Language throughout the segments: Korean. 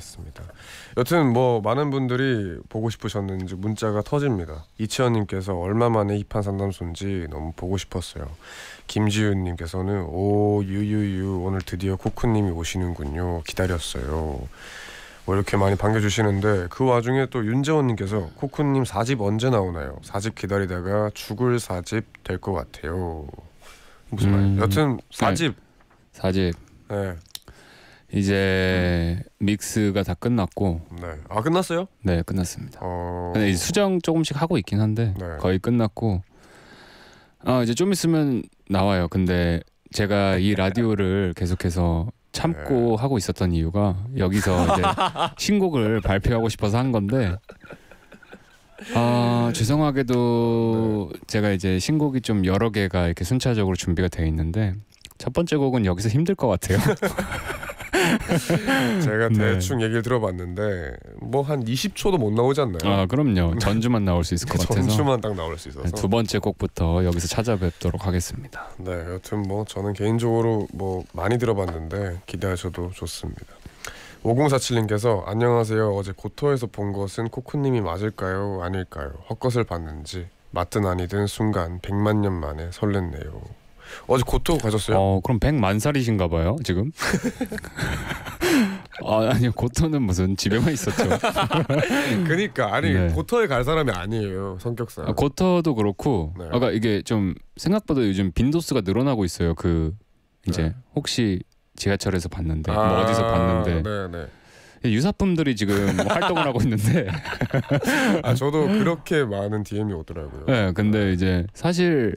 그습니다 여튼 뭐 많은 분들이 보고 싶으셨는지 문자가 터집니다. 이치현님께서 얼마 만에 힙한 상담소인지 너무 보고 싶었어요. 김지윤님께서는 오 유유유 오늘 드디어 코쿤님이 오시는군요. 기다렸어요. 뭐 이렇게 많이 반겨주시는데 그 와중에 또 윤재원님께서 코쿤님사집 언제 나오나요? 사집 기다리다가 죽을 사집될 것 같아요. 무슨 음... 말? 여튼 사집사집 네. 네. 이제 믹스가 다 끝났고 네. 아 끝났어요? 네 끝났습니다. 어... 근데 이제 수정 조금씩 하고 있긴 한데 네. 거의 끝났고 아 이제 좀 있으면 나와요. 근데 제가 이 라디오를 계속해서 참고 네. 하고 있었던 이유가 여기서 이제 신곡을 발표하고 싶어서 한 건데 아 죄송하게도 네. 제가 이제 신곡이 좀 여러 개가 이렇게 순차적으로 준비가 되어 있는데 첫 번째 곡은 여기서 힘들 것 같아요. 제가 네. 대충 네. 얘기를 들어봤는데 뭐 한 20초도 못 나오지 않나요? 아 그럼요. 네. 전주만 나올 수 있을 것 같아서 전주만 딱 나올 수 있어서 네, 두 번째 곡부터 여기서 찾아뵙도록 하겠습니다. 네, 여튼 뭐 저는 개인적으로 뭐 많이 들어봤는데 기대하셔도 좋습니다. 5047님께서 안녕하세요. 어제 고토에서 본 것은 코코님이 맞을까요? 아닐까요? 헛것을 봤는지 맞든 아니든 순간 100만 년 만에 설렜네요. 어제 고토 가셨어요? 어, 그럼 백만 살이신가 봐요, 지금? 아, 아니요. 고토는 무슨 집에만 있었죠. 그러니까 아니 네. 고터에 갈 사람이 아니에요. 성격상. 아, 고터도 그렇고 네. 아까 이게 좀 생각보다 요즘 빈도수가 늘어나고 있어요. 그 이제 네. 혹시 지하철에서 봤는데 뭐 아, 뭐 어디서 봤는데 네네. 네. 유사품들이 지금 활동을 하고 있는데 아 저도 그렇게 많은 DM이 오더라고요. 네, 근데 네. 이제 사실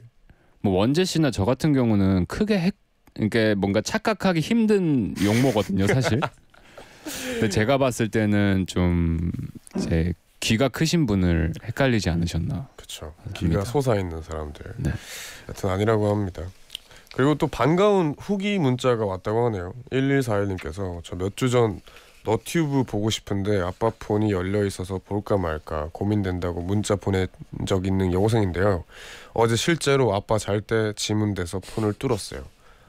뭐 원재 씨나 저 같은 경우는 크게 핵 이게 뭔가 착각하기 힘든 용모거든요, 사실. 근데 제가 봤을 때는 좀 제 귀가 크신 분을 헷갈리지 않으셨나. 그렇죠. 귀가 솟아 있는 사람들. 네. 여튼 아니라고 합니다. 그리고 또 반가운 후기 문자가 왔다고 하네요. 1141님께서 저몇주전 너튜브 보고 싶은데 아빠 폰이 열려 있어서 볼까 말까 고민된다고 문자 보낸 적 있는 여고생인데요. 어제 실제로 아빠 잘 때지문돼서 폰을 뚫었어요.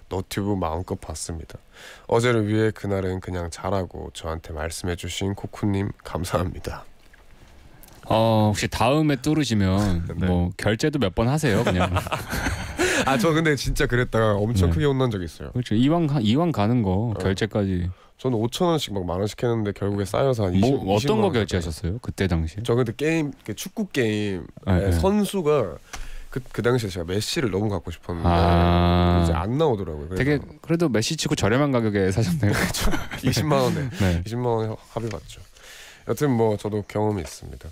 너튜브 마음껏 봤습니다. 어제를 위해 그날은 그냥 잘하고 저한테 말씀해주신 코쿤님 감사합니다. 어 혹시 다음에 뚫으시면 네. 뭐 결제도 몇 번 하세요 그냥. 아 저 근데 진짜 그랬다가 엄청 네. 크게 혼난 적 있어요. 그렇죠 이왕 이왕 가는 거 어. 결제까지. 저는 5천 원씩 막 만 원씩 했는데 결국에 쌓여서 한 20, 뭐, 어떤 거 결제하셨어요? 그때 당시에? 저 그때 게임 그 축구 게임 아, 네, 선수가 그, 그 당시에 제가 메시를 너무 갖고 싶었는데 아~ 이제 안 나오더라고요. 되게 그래도 메시 치고 저렴한 가격에 사셨네요. 20만 그렇죠. 원에 네. 20만 원에 합의 받죠. 여튼 뭐 저도 경험이 있습니다.